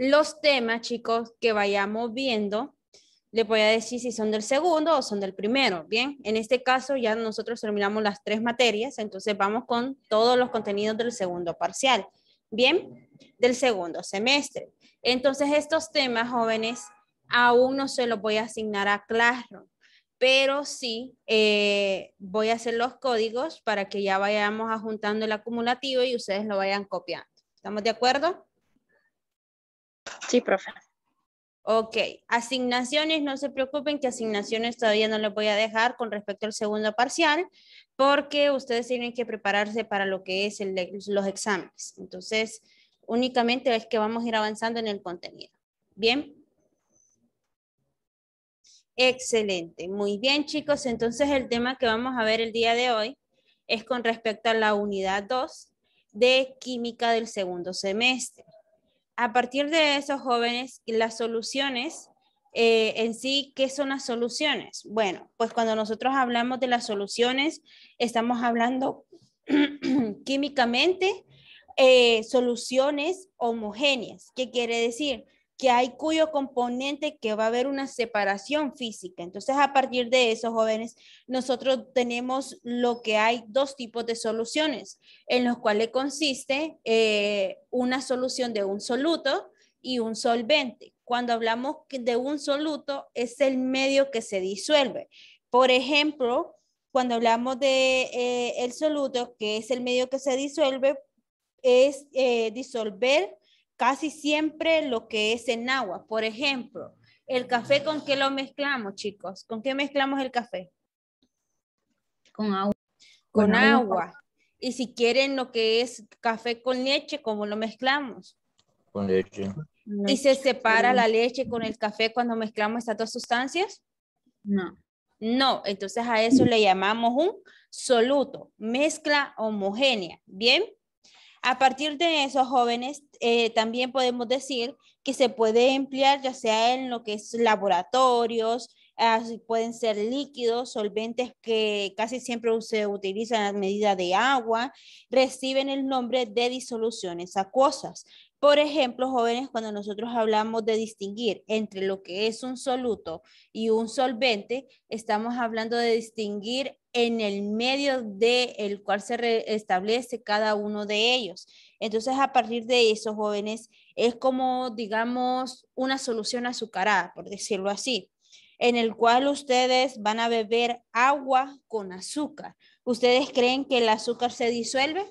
los temas, chicos, que vayamos viendo, le voy a decir si son del segundo o son del primero, ¿bien? En este caso ya nosotros terminamos las tres materias, entonces vamos con todos los contenidos del segundo parcial, ¿bien? Del segundo semestre. Entonces estos temas, jóvenes, aún no se los voy a asignar a Classroom, pero sí eh, voy a hacer los códigos para que ya vayamos ajuntando el acumulativo y ustedes lo vayan copiando. ¿Estamos de acuerdo? Sí, profe. Ok, asignaciones, no se preocupen que asignaciones todavía no les voy a dejar con respecto al segundo parcial, porque ustedes tienen que prepararse para lo que es los exámenes. Entonces, únicamente es que vamos a ir avanzando en el contenido. Bien. Excelente, muy bien chicos, entonces el tema que vamos a ver el día de hoy es con respecto a la unidad 2 de química del segundo semestre a partir de esos jóvenes, las soluciones eh, en sí, ¿qué son las soluciones? Bueno, pues cuando nosotros hablamos de las soluciones, estamos hablando químicamente eh, soluciones homogéneas. ¿Qué quiere decir? que hay cuyo componente que va a haber una separación física. Entonces, a partir de eso, jóvenes, nosotros tenemos lo que hay dos tipos de soluciones, en los cuales consiste eh, una solución de un soluto y un solvente. Cuando hablamos de un soluto, es el medio que se disuelve. Por ejemplo, cuando hablamos de eh, el soluto, que es el medio que se disuelve, es eh, disolver casi siempre lo que es en agua. Por ejemplo, el café, ¿con qué lo mezclamos, chicos? ¿Con qué mezclamos el café? Con agua. Con, agua. agua. Y si quieren lo que es café con leche, ¿cómo lo mezclamos? Con leche. ¿Y se separa la leche con el café cuando mezclamos estas dos sustancias? No. No, entonces a eso le llamamos un soluto, mezcla homogénea. ¿Bien? A partir de esos jóvenes, eh, también podemos decir que se puede emplear ya sea en lo que es laboratorios, ah, pueden ser líquidos, solventes que casi siempre se utilizan a medida de agua, reciben el nombre de disoluciones acuosas. Por ejemplo, jóvenes, cuando nosotros hablamos de distinguir entre lo que es un soluto y un solvente, estamos hablando de distinguir en el medio del el cual se establece cada uno de ellos. Entonces, a partir de eso, jóvenes, es como, digamos, una solución azucarada, por decirlo así en el cual ustedes van a beber agua con azúcar. ¿Ustedes creen que el azúcar se disuelve?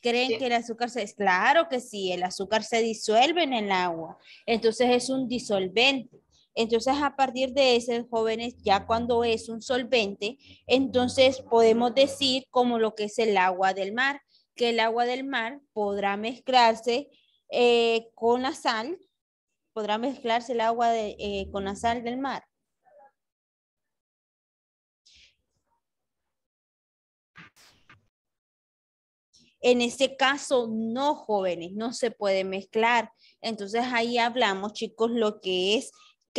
creen que el azúcar se... Claro que sí, el azúcar se disuelve en el agua, entonces es un disolvente. Entonces, a partir de ese, jóvenes, ya cuando es un solvente, entonces podemos decir como lo que es el agua del mar, que el agua del mar podrá mezclarse eh, con la sal, podrá mezclarse el agua eh, con la sal del mar. En ese caso, no jóvenes, no se puede mezclar. Entonces ahí hablamos, chicos, lo que es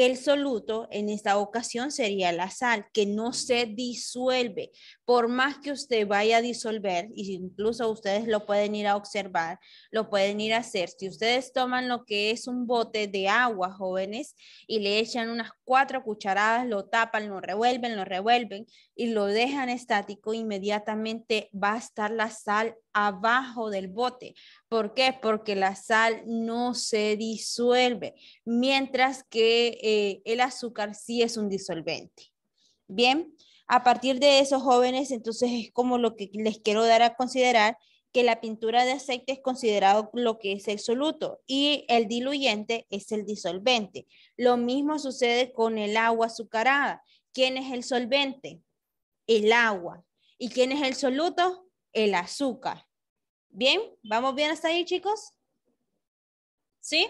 el soluto en esta ocasión sería la sal, que no se disuelve. Por más que usted vaya a disolver, e incluso ustedes lo pueden ir a observar, lo pueden ir a hacer. Si ustedes toman lo que es un bote de agua, jóvenes, y le echan unas cuatro cucharadas, lo tapan, lo revuelven, lo revuelven y lo dejan estático, inmediatamente va a estar la sal abajo del bote. ¿Por qué? Porque la sal no se disuelve, mientras que eh, el azúcar sí es un disolvente. Bien, a partir de eso, jóvenes, entonces es como lo que les quiero dar a considerar, que la pintura de aceite es considerado lo que es el soluto y el diluyente es el disolvente. Lo mismo sucede con el agua azucarada. ¿Quién es el solvente? El agua. ¿Y quién es el soluto? El azúcar. Bien, ¿vamos bien hasta ahí, chicos? ¿Sí?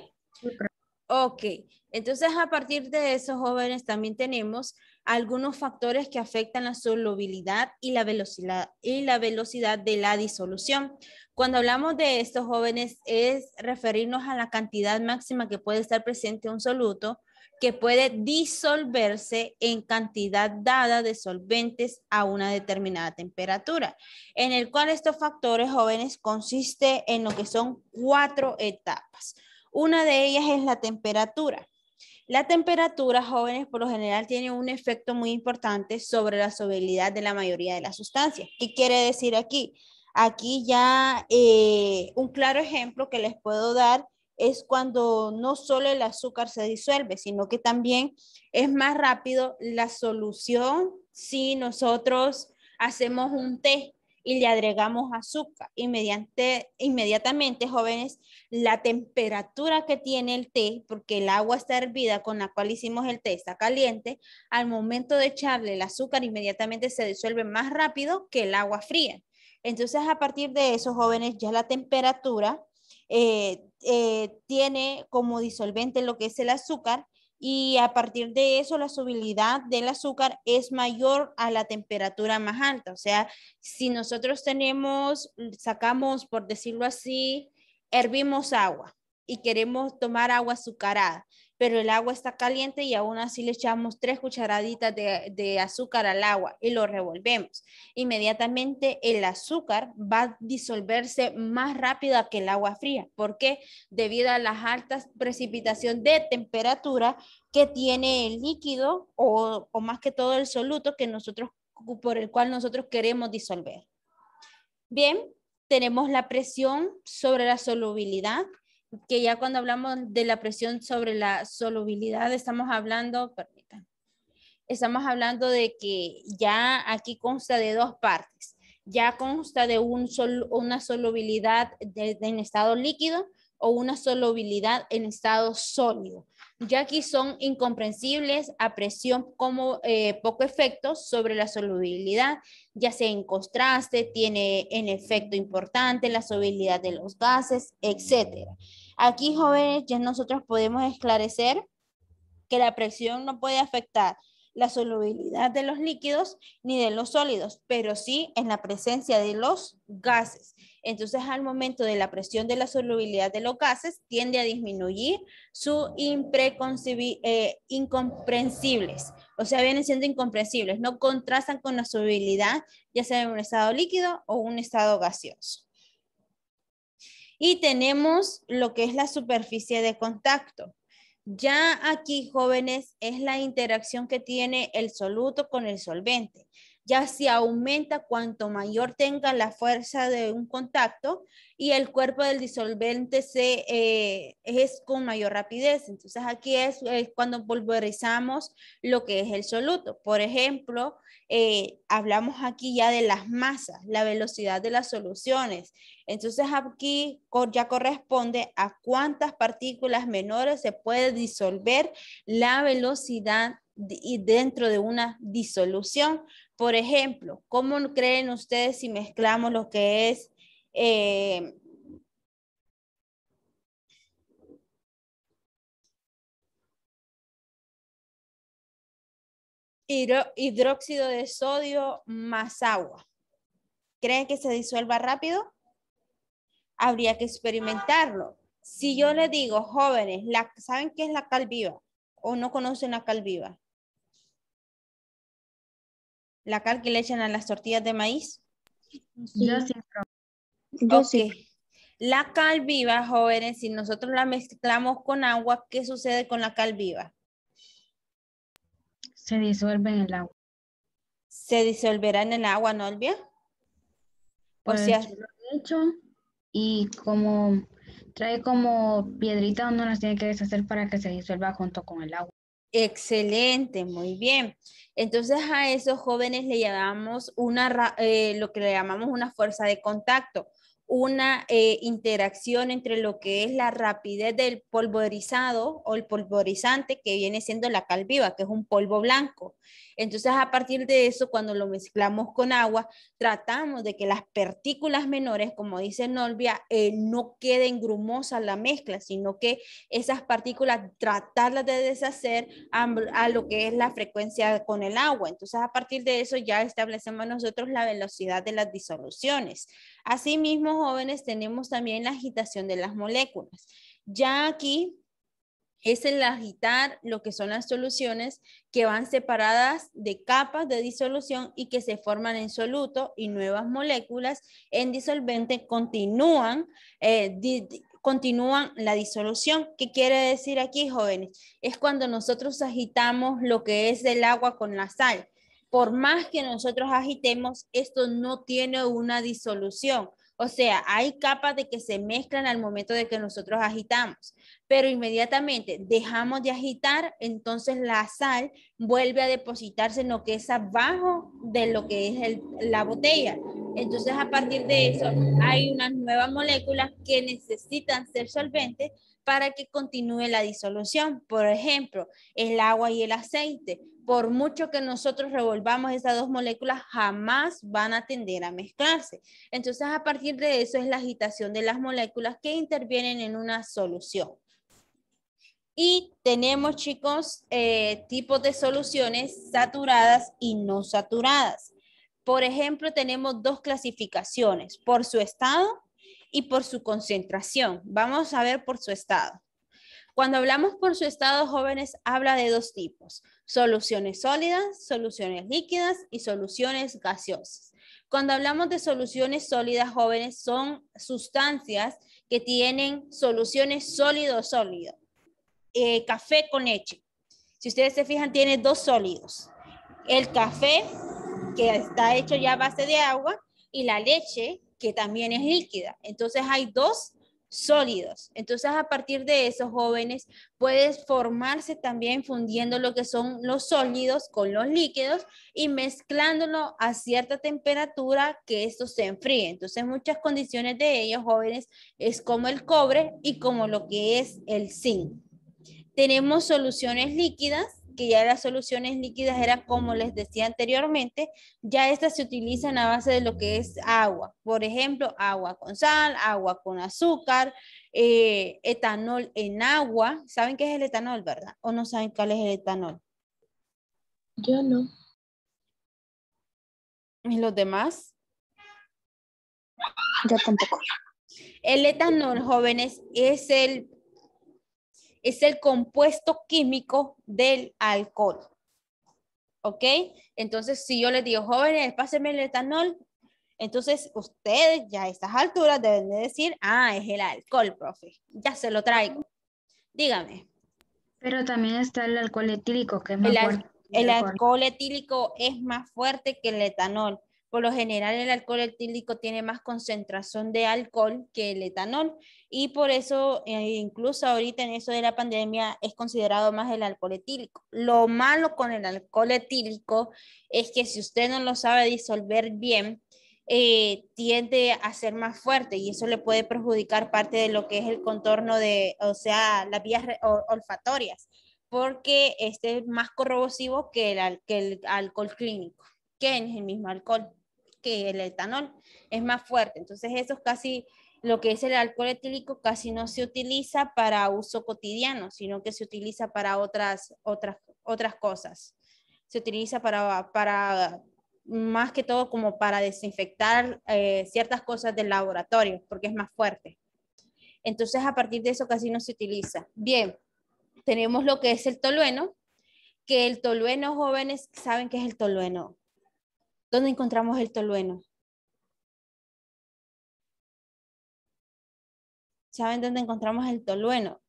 Ok, entonces a partir de esos jóvenes también tenemos algunos factores que afectan la solubilidad y la velocidad, y la velocidad de la disolución. Cuando hablamos de estos jóvenes es referirnos a la cantidad máxima que puede estar presente un soluto que puede disolverse en cantidad dada de solventes a una determinada temperatura, en el cual estos factores jóvenes consiste en lo que son cuatro etapas. Una de ellas es la temperatura. La temperatura, jóvenes, por lo general tiene un efecto muy importante sobre la solubilidad de la mayoría de las sustancias. ¿Qué quiere decir aquí? Aquí ya eh, un claro ejemplo que les puedo dar es cuando no solo el azúcar se disuelve, sino que también es más rápido la solución si nosotros hacemos un té y le agregamos azúcar. inmediatamente, jóvenes, la temperatura que tiene el té, porque el agua está hervida con la cual hicimos el té, está caliente, al momento de echarle el azúcar inmediatamente se disuelve más rápido que el agua fría. Entonces, a partir de eso, jóvenes, ya la temperatura eh, eh, tiene como disolvente lo que es el azúcar y a partir de eso la solubilidad del azúcar es mayor a la temperatura más alta. O sea, si nosotros tenemos, mm, sacamos, por decirlo así, hervimos agua y queremos tomar agua azucarada pero el agua está caliente y aún así le echamos tres cucharaditas de, azúcar al agua y lo revolvemos. Inmediatamente el azúcar va a disolverse más rápido que el agua fría. ¿Por qué? Debido a las altas precipitación de temperatura que tiene el líquido o, o más que todo el soluto que nosotros, por el cual nosotros queremos disolver. Bien, tenemos la presión sobre la solubilidad que ya cuando hablamos de la presión sobre la solubilidad, estamos hablando, permítanme, estamos hablando de que ya aquí consta de dos partes. Ya consta de un una solubilidad en estado líquido o una solubilidad en estado sólido, ya que son incomprensibles a presión como eh, poco efecto sobre la solubilidad, ya sea en contraste, tiene en efecto importante la solubilidad de los gases, etc. Aquí, jóvenes, ya nosotros podemos esclarecer que la presión no puede afectar la solubilidad de los líquidos ni de los sólidos, pero sí en la presencia de los gases. Entonces, al momento de la presión de la solubilidad de los gases, tiende a disminuir su eh, incomprensibles. O sea, vienen siendo incomprensibles, no contrastan con la solubilidad, ya sea en un estado líquido o un estado gaseoso. Y tenemos lo que es la superficie de contacto. Ya aquí, jóvenes, es la interacción que tiene el soluto con el solvente ya se aumenta cuanto mayor tenga la fuerza de un contacto y el cuerpo del disolvente se, eh, es con mayor rapidez. Entonces aquí es, cuando pulverizamos lo que es el soluto. Por ejemplo, eh, hablamos aquí ya de las masas, la velocidad de las soluciones. Entonces aquí ya corresponde a cuántas partículas menores se puede disolver la velocidad dentro de una disolución por ejemplo, ¿cómo creen ustedes si mezclamos lo que es eh, hidróxido de sodio más agua? ¿Creen que se disuelva rápido? Habría que experimentarlo. Si yo les digo, jóvenes, ¿saben qué es la cal viva? ¿O no conocen la cal viva? la cal que le echan a las tortillas de maíz? Yo sí. Yo sí. La cal viva, jóvenes, si nosotros la mezclamos con agua, ¿qué sucede con la cal viva? Se disuelve en el agua. ¿Se disolverá en el agua, no, Pues Por si y como trae como piedrita uno las tiene que deshacer para que se disuelva junto con el agua. Excelente, muy bien. Entonces a esos jóvenes le llamamos una, eh, lo que le llamamos una fuerza de contacto una eh, interacción entre lo que es la rapidez del polvorizado o el polvorizante que viene siendo la calviva, que es un polvo blanco. Entonces, a partir de eso, cuando lo mezclamos con agua, tratamos de que las partículas menores, como dice Norbia, eh, no queden grumosas la mezcla, sino que esas partículas tratarlas de deshacer a lo que es la frecuencia con el agua. Entonces, a partir de eso ya establecemos nosotros la velocidad de las disoluciones. Asimismo, jóvenes tenemos también la agitación de las moléculas. Ya aquí es el agitar lo que son las soluciones que van separadas de capas de disolución y que se forman en soluto y nuevas moléculas en disolvente continúan, eh, continúan la disolución. ¿Qué quiere decir aquí, jóvenes? Es cuando nosotros agitamos lo que es el agua con la sal. Por más que nosotros agitemos, esto no tiene una disolución. O sea, hay capas de que se mezclan al momento de que nosotros agitamos, pero inmediatamente dejamos de agitar, entonces la sal vuelve a depositarse en lo que es abajo de lo que es la botella. Entonces, a partir de eso, hay unas nuevas moléculas que necesitan ser solventes para que continúe la disolución. Por ejemplo, el agua y el aceite por mucho que nosotros revolvamos esas dos moléculas, jamás van a tender a mezclarse. Entonces, a partir de eso es la agitación de las moléculas que intervienen en una solución. Y tenemos, chicos, eh, tipos de soluciones saturadas y no saturadas. Por ejemplo, tenemos dos clasificaciones, por su estado y por su concentración. Vamos a ver por su estado. Cuando hablamos por su estado, jóvenes, habla de dos tipos soluciones sólidas, soluciones líquidas y soluciones gaseosas. Cuando hablamos de soluciones sólidas, jóvenes, son sustancias que tienen soluciones sólido-sólido. Eh, café con leche. Si ustedes se fijan, tiene dos sólidos. El café, que está hecho ya a base de agua, y la leche, que también es líquida. Entonces hay dos sólidos. Entonces, a partir de esos jóvenes, puedes formarse también fundiendo lo que son los sólidos con los líquidos y mezclándolo a cierta temperatura que esto se enfríe. Entonces, muchas condiciones de ellos, jóvenes, es como el cobre y como lo que es el zinc. Tenemos soluciones líquidas que ya las soluciones líquidas eran como les decía anteriormente, ya estas se utilizan a base de lo que es agua. Por ejemplo, agua con sal, agua con azúcar, eh, etanol en agua. ¿Saben qué es el etanol, verdad? ¿O no saben cuál es el etanol? Yo no. ¿Y los demás? Yo tampoco. El etanol, jóvenes, es el es el compuesto químico del alcohol. ¿Ok? Entonces, si yo les digo, jóvenes, pásenme el etanol, entonces ustedes ya a estas alturas deben de decir, ah, es el alcohol, profe, ya se lo traigo. Dígame. Pero también está el alcohol etílico, que es más fuerte. El alcohol etílico es más fuerte que el etanol. Por lo general, el alcohol etílico tiene más concentración de alcohol que el etanol y por eso, eh, incluso ahorita en eso de la pandemia, es considerado más el alcohol etílico. Lo malo con el alcohol etílico es que si usted no lo sabe disolver bien, eh, tiende a ser más fuerte y eso le puede perjudicar parte de lo que es el contorno de, o sea, las vías olfatorias, porque este es más corrosivo que el, que el alcohol clínico, que es el mismo alcohol que el etanol, es más fuerte. Entonces eso es casi lo que es el alcohol etílico casi no se utiliza para uso cotidiano, sino que se utiliza para otras, otras, otras cosas. Se utiliza para, para más que todo como para desinfectar eh, ciertas cosas del laboratorio, porque es más fuerte. Entonces, a partir de eso casi no se utiliza. Bien, tenemos lo que es el tolueno, que el tolueno, jóvenes, ¿saben qué es el tolueno? ¿Dónde encontramos el tolueno? ¿Saben dónde encontramos el tolueno?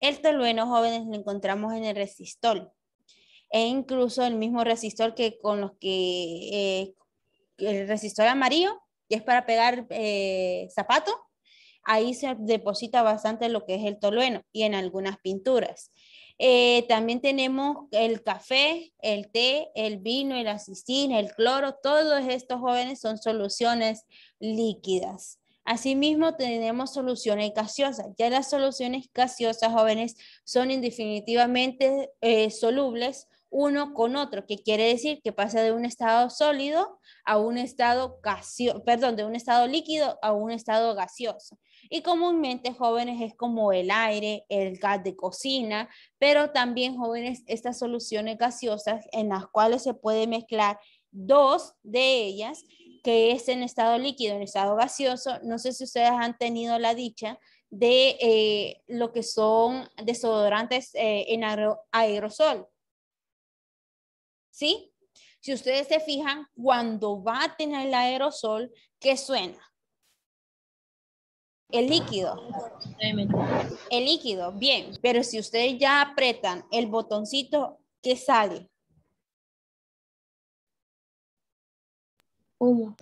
El tolueno, jóvenes, lo encontramos en el resistol. E incluso el mismo resistor que con los que eh, el resistor amarillo, que es para pegar eh, zapatos, ahí se deposita bastante lo que es el tolueno y en algunas pinturas. Eh, también tenemos el café, el té, el vino, el asistín, el cloro. Todos estos jóvenes son soluciones líquidas. Asimismo, tenemos soluciones gaseosas. Ya las soluciones gaseosas, jóvenes, son indefinitivamente eh, solubles uno con otro, que quiere decir que pasa de un estado sólido a un estado perdón, de un estado líquido a un estado gaseoso y comúnmente jóvenes es como el aire, el gas de cocina, pero también jóvenes estas soluciones gaseosas en las cuales se puede mezclar dos de ellas, que es en estado líquido, en estado gaseoso. No sé si ustedes han tenido la dicha de eh, lo que son desodorantes eh, en aerosol. ¿Sí? Si ustedes se fijan, cuando baten el aerosol, ¿qué suena? el líquido. El líquido, bien. Pero si ustedes ya apretan el botoncito, ¿qué sale? Humo.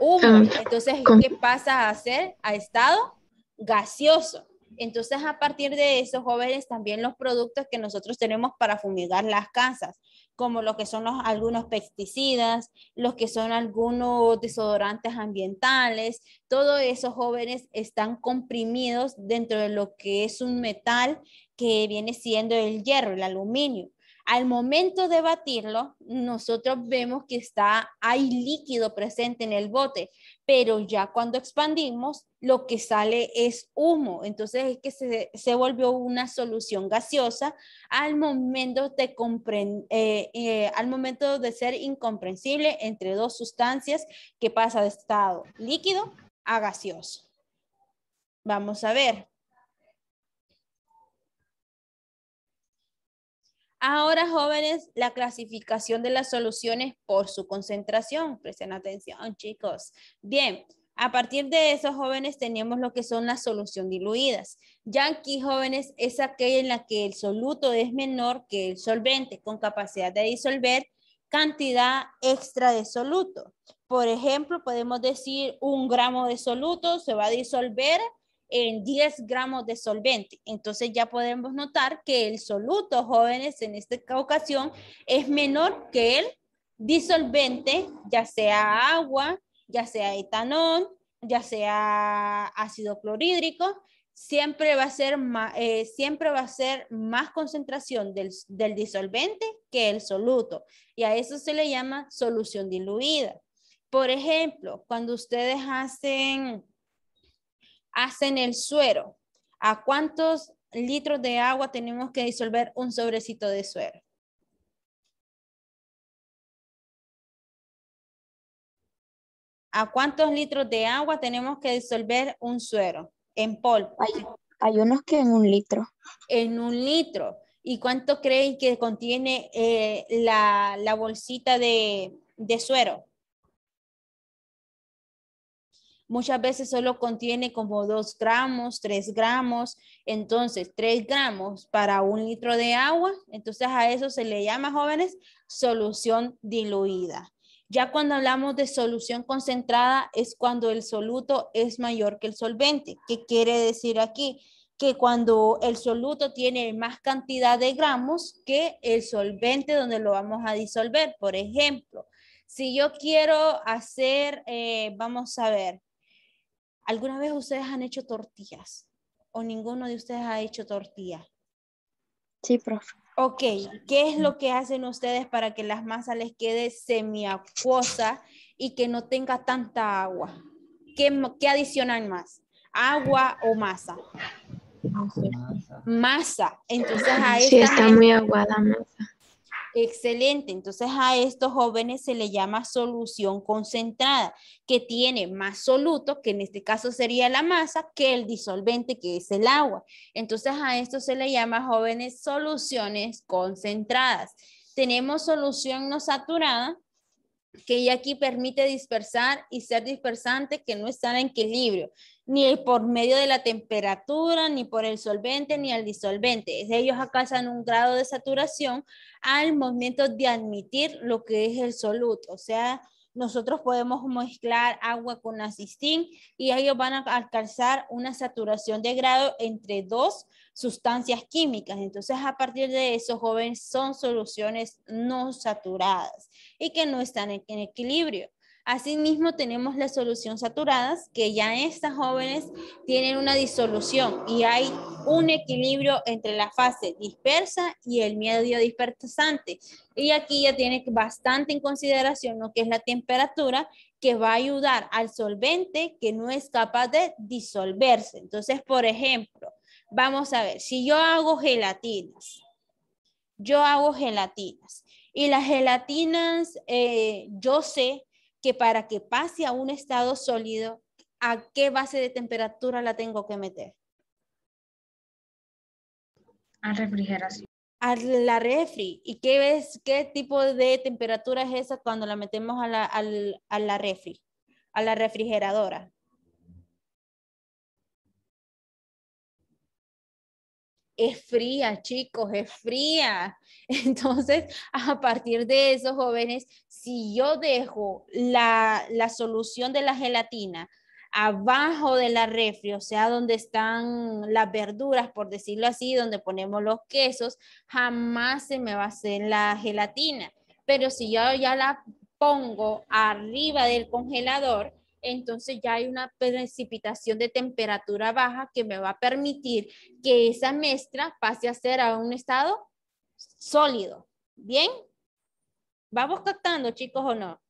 Humo. Ah. Entonces, ¿qué pasa a hacer? A estado gaseoso. Entonces, a partir de eso, jóvenes, también los productos que nosotros tenemos para fumigar las casas como lo que son algunos pesticidas, los que son algunos desodorantes ambientales, todos esos jóvenes están comprimidos dentro de lo que es un metal que viene siendo el hierro, el aluminio. Al momento de batirlo, nosotros vemos que está, hay líquido presente en el bote, pero ya cuando expandimos, lo que sale es humo. Entonces es que se, volvió una solución gaseosa al momento, de eh, eh, al momento de ser incomprensible entre dos sustancias que pasa de estado líquido a gaseoso. Vamos a ver. Ahora, jóvenes, la clasificación de las soluciones por su concentración. Presten atención, chicos. Bien, a partir de eso, jóvenes tenemos lo que son las soluciones diluidas. Yankee aquí, jóvenes, es aquella en la que el soluto es menor que el solvente con capacidad de disolver cantidad extra de soluto. Por ejemplo, podemos decir un gramo de soluto se va a disolver en 10 gramos de solvente. Entonces ya podemos notar que el soluto, jóvenes, en esta ocasión es menor que el disolvente, ya sea agua, ya sea etanol, ya sea ácido clorhídrico, siempre va a ser más, eh, siempre va a ser más concentración del, del disolvente que el soluto. Y a eso se le llama solución diluida. Por ejemplo, cuando ustedes hacen hacen el suero. ¿A cuántos litros de agua tenemos que disolver un sobrecito de suero? ¿A cuántos litros de agua tenemos que disolver un suero en polvo? Hay, unos que en un litro. En un litro. ¿Y cuánto creen que contiene eh, la, bolsita de suero? Muchas veces solo contiene como 2 gramos, 3 gramos. Entonces, 3 gramos para un litro de agua. Entonces, a eso se le llama, jóvenes, solución diluida. Ya cuando hablamos de solución concentrada es cuando el soluto es mayor que el solvente. ¿Qué quiere decir aquí? Que cuando el soluto tiene más cantidad de gramos que el solvente donde lo vamos a disolver. Por ejemplo, si yo quiero hacer, eh, vamos a ver, ¿Alguna vez ustedes han hecho tortillas? ¿O ninguno de ustedes ha hecho tortilla? Sí, profe. Ok, ¿qué es lo que hacen ustedes para que las masas les quede semiacuosa y que no tenga tanta agua? ¿Qué, adicionan más? ¿Agua o masa? Masa. masa. Entonces a Sí, está muy aguada masa. Excelente. Entonces a estos jóvenes se le llama solución concentrada, que tiene más soluto, que en este caso sería la masa, que el disolvente, que es el agua. Entonces a esto se le llama jóvenes soluciones concentradas. Tenemos solución no saturada, que ya aquí permite dispersar y ser dispersante que no está en equilibrio ni por medio de la temperatura, ni por el solvente, ni al disolvente. Ellos alcanzan un grado de saturación al momento de admitir lo que es el soluto. O sea, nosotros podemos mezclar agua con asistín y ellos van a alcanzar una saturación de grado entre dos sustancias químicas. Entonces, a partir de eso, jóvenes, son soluciones no saturadas y que no están en equilibrio. Asimismo, tenemos las soluciones saturadas, que ya estas jóvenes tienen una disolución y hay un equilibrio entre la fase dispersa y el medio dispersante. Y aquí ya tiene bastante en consideración lo que es la temperatura, que va a ayudar al solvente que no es capaz de disolverse. Entonces, por ejemplo, vamos a ver, si yo hago gelatinas, yo hago gelatinas y las gelatinas, eh, yo sé que para que pase a un estado sólido, ¿a qué base de temperatura la tengo que meter? A refrigeración. A la refri. ¿Y qué, qué tipo de temperatura es esa cuando la metemos a la, a la refri? A la refrigeradora. es fría, chicos, es fría. Entonces, a partir de eso, jóvenes, si yo dejo la, la solución de la gelatina abajo de la refri, o sea, donde están las verduras, por decirlo así, donde ponemos los quesos, jamás se me va a hacer la gelatina. Pero si yo ya la pongo arriba del congelador, entonces ya hay una precipitación de temperatura baja que me va a permitir que esa mezcla pase a ser a un estado sólido. ¿Bien? ¿Vamos captando, chicos, o no?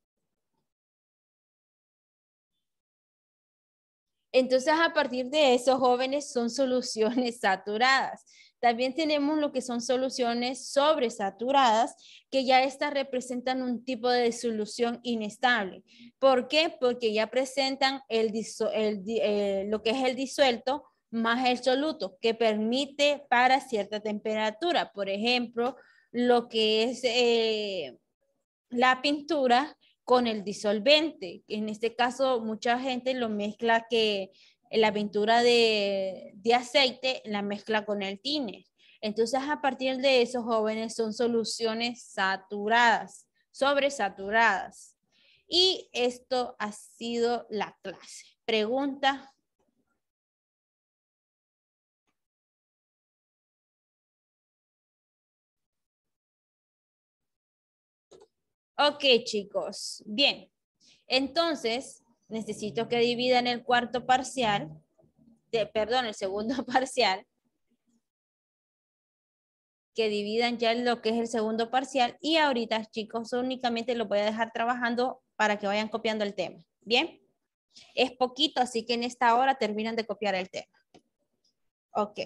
Entonces, a partir de eso, jóvenes, son soluciones saturadas. También tenemos lo que son soluciones sobresaturadas, que ya estas representan un tipo de solución inestable. ¿Por qué? Porque ya presentan el, el eh, lo que es el disuelto más el soluto, que permite para cierta temperatura. Por ejemplo, lo que es eh, la pintura con el disolvente. En este caso, mucha gente lo mezcla que la pintura de, aceite la mezcla con el tine. Entonces, a partir de eso, jóvenes, son soluciones saturadas, sobresaturadas. Y esto ha sido la clase. Pregunta. Ok, chicos. Bien. Entonces, necesito que dividan el cuarto parcial, perdón, el segundo parcial, que dividan ya lo que es el segundo parcial y ahorita chicos únicamente lo voy a dejar trabajando para que vayan copiando el tema. Bien, es poquito, así que en esta hora terminan de copiar el tema. Ok.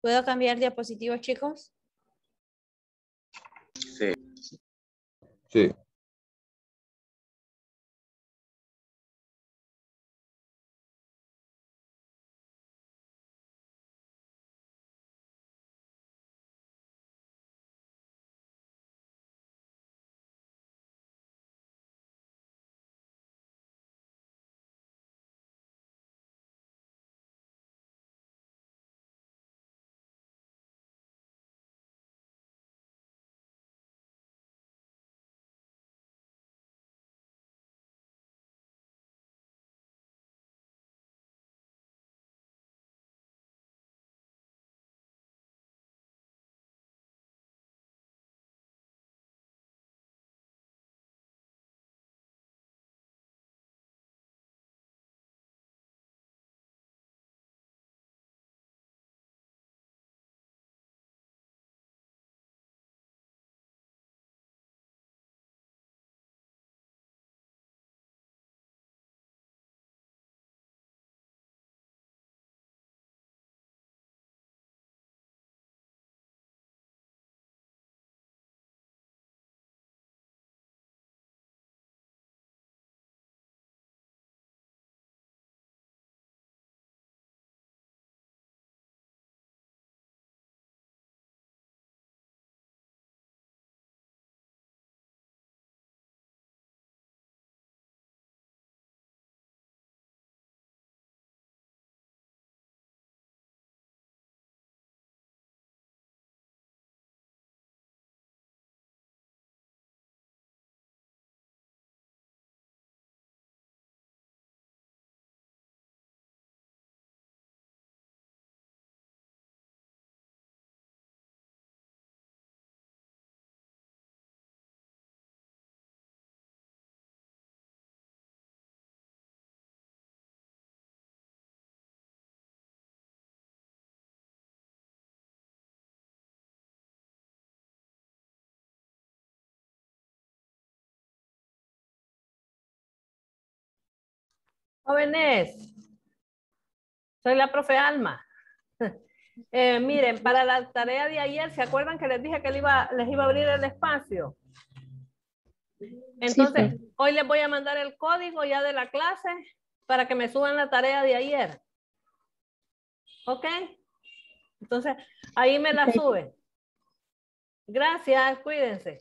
¿Puedo cambiar diapositivos, chicos? Sí. Sí. Jóvenes, soy la profe Alma. Eh, miren, para la tarea de ayer, ¿se acuerdan que les dije que les iba, les iba a abrir el espacio? Entonces, hoy les voy a mandar el código ya de la clase para que me suban la tarea de ayer. ¿Ok? Entonces, ahí me la sube. suben. Gracias, cuídense.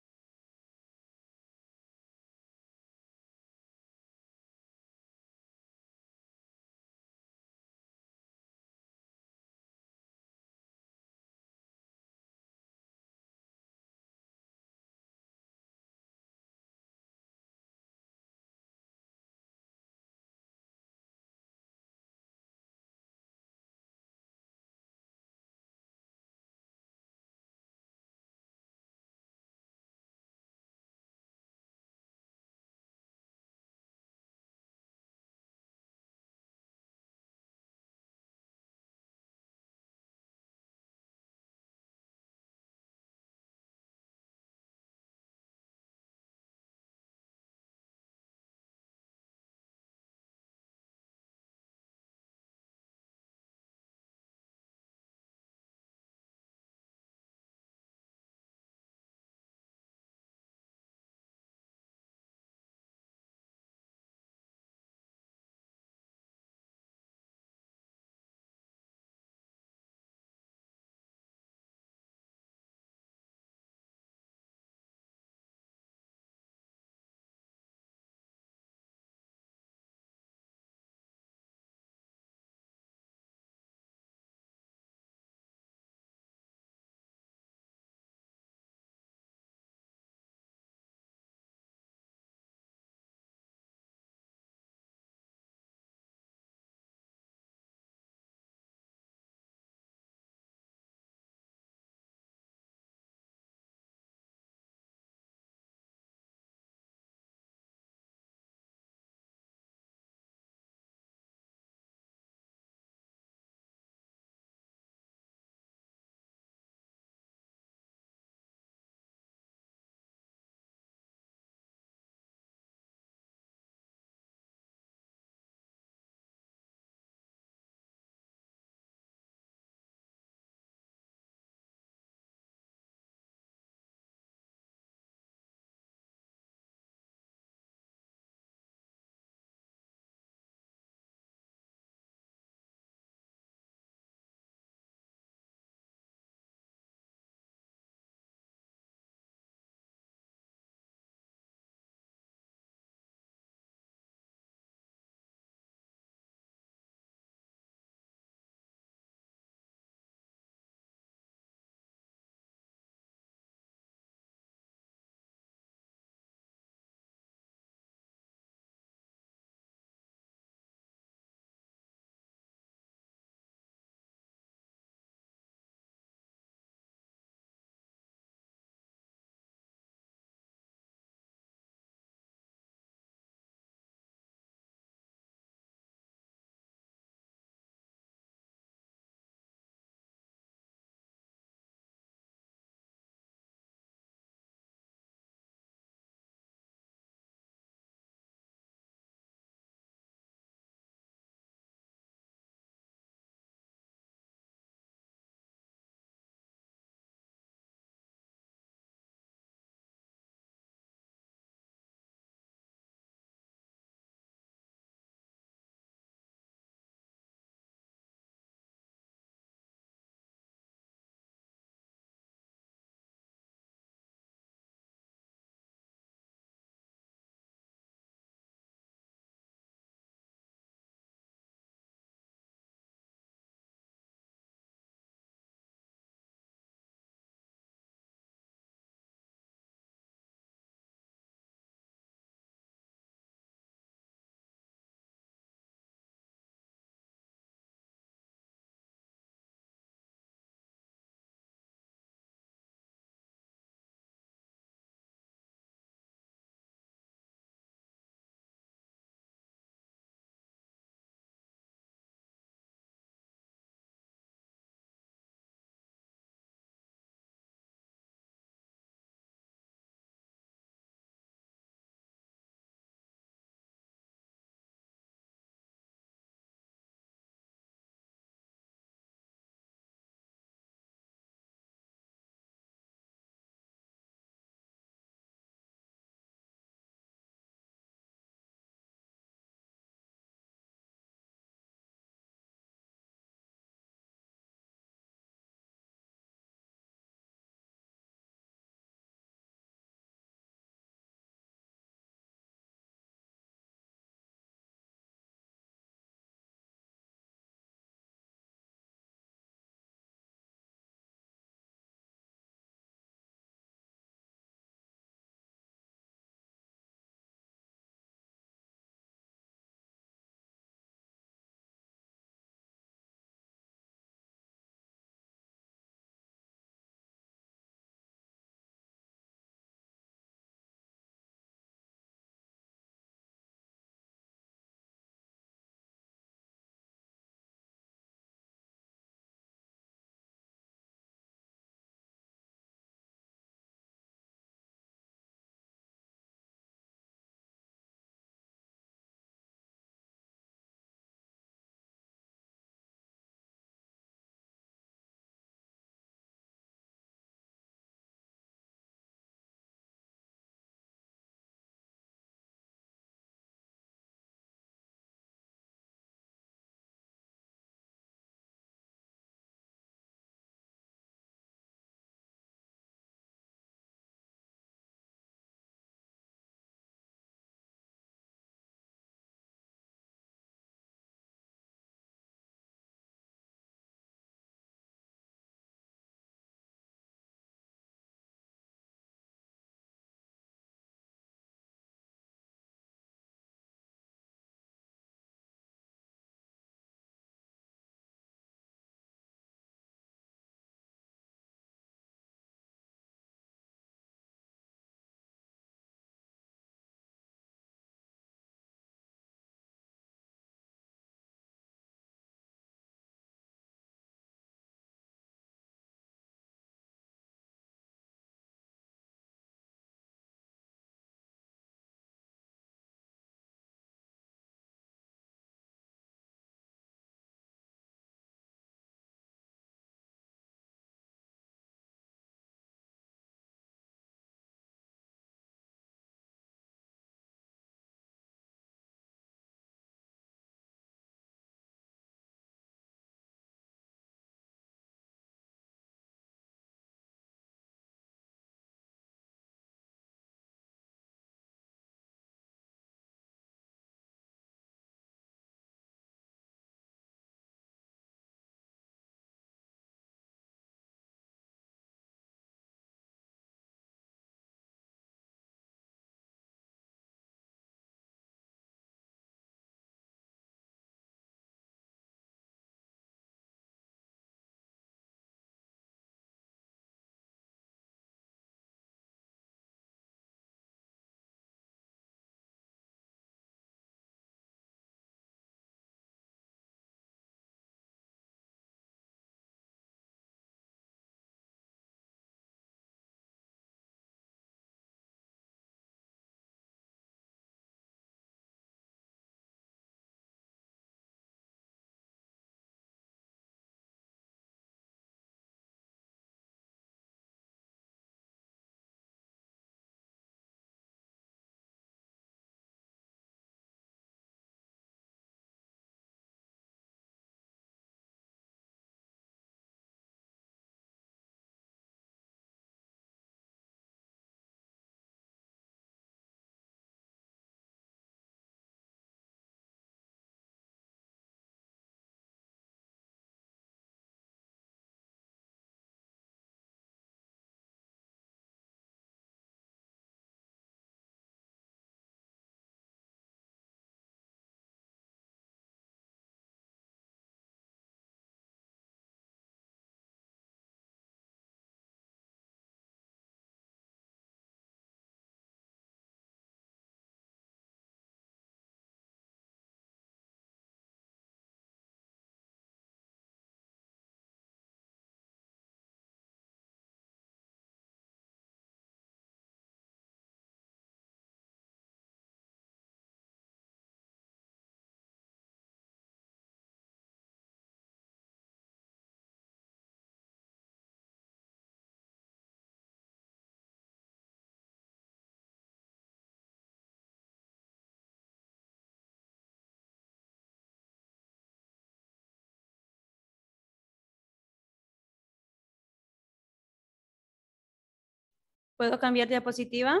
¿Puedo cambiar diapositiva?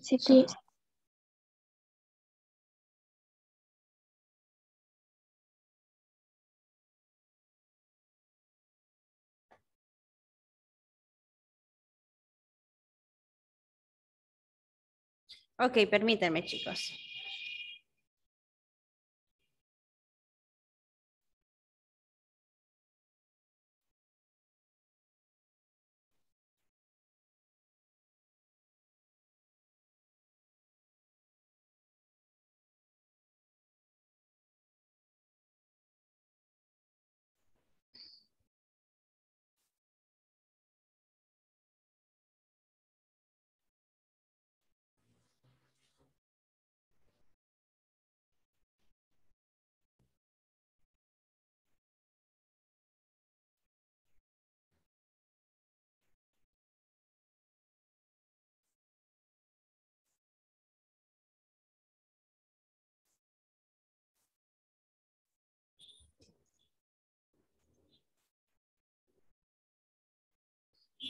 Sí. sí. Ok, permítanme chicos.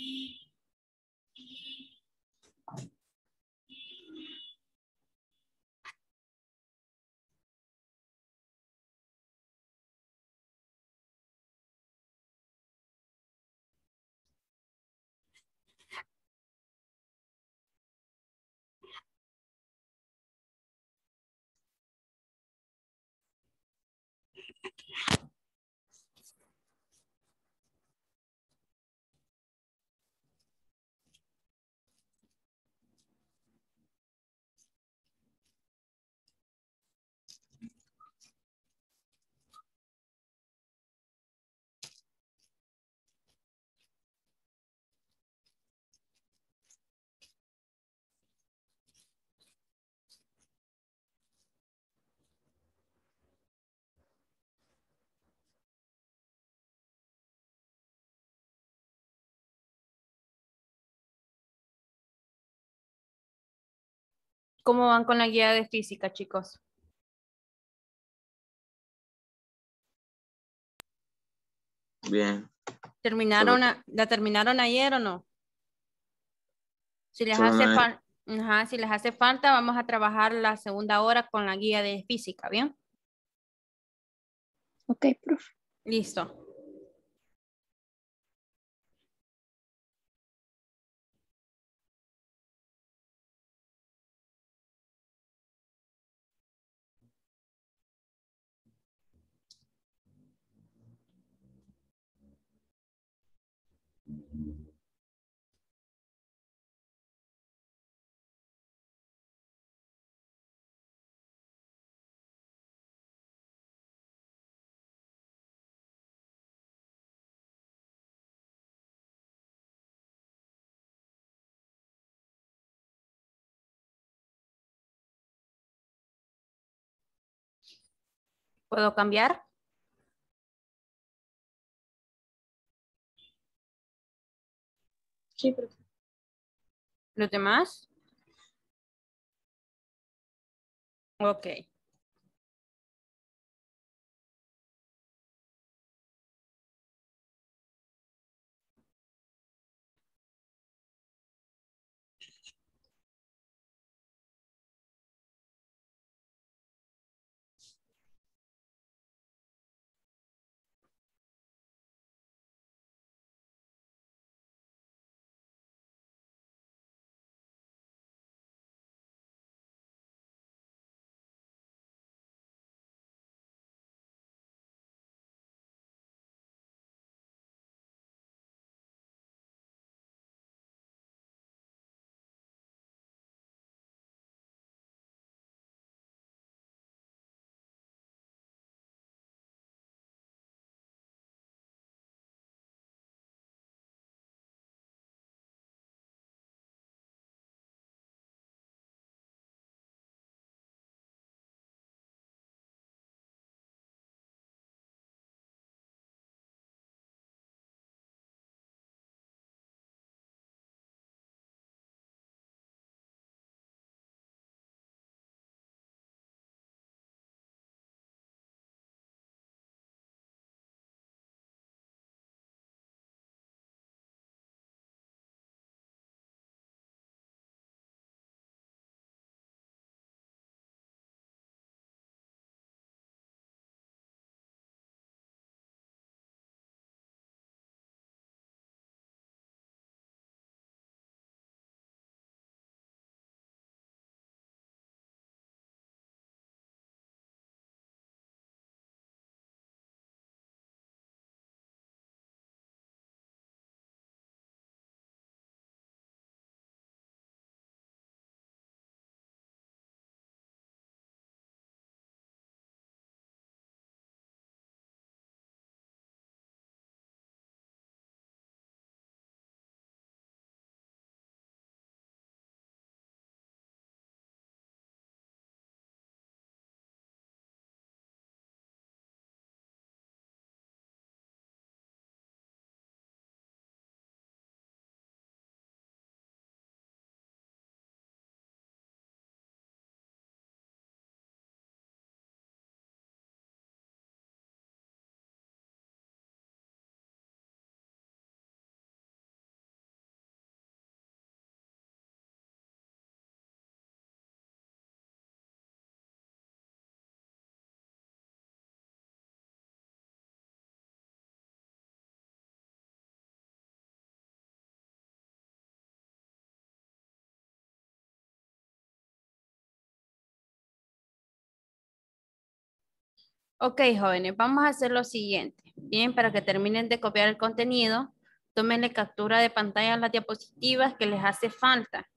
E cómo van con la guía de física, chicos. Bien. ¿Terminaron ¿La terminaron ayer o no? Si les, hace si les hace falta, vamos a trabajar la segunda hora con la guía de física, ¿bien? Ok, profe. Listo. ¿Puedo cambiar? Sí, pero... ¿Los demás? Ok. Ok, jóvenes, vamos a hacer lo siguiente. Bien, para que terminen de copiar el contenido, tómenle captura de pantalla las diapositivas que les hace falta.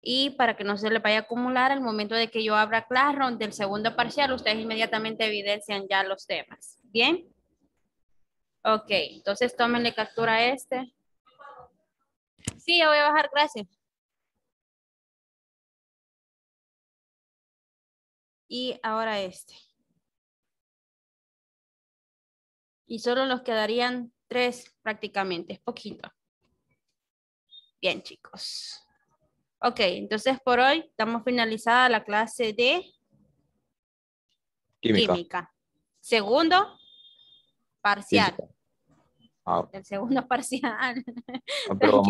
Y para que no se les vaya a acumular, al momento de que yo abra Classroom del segundo parcial, ustedes inmediatamente evidencian ya los temas. Bien. Ok, entonces tómenle captura este. Sí, yo voy a bajar, gracias. Y ahora este. y solo nos quedarían tres prácticamente, es poquito. Bien, chicos. Ok, entonces por hoy estamos finalizada la clase de química. Segundo, parcial. Ah. El segundo parcial. Ah,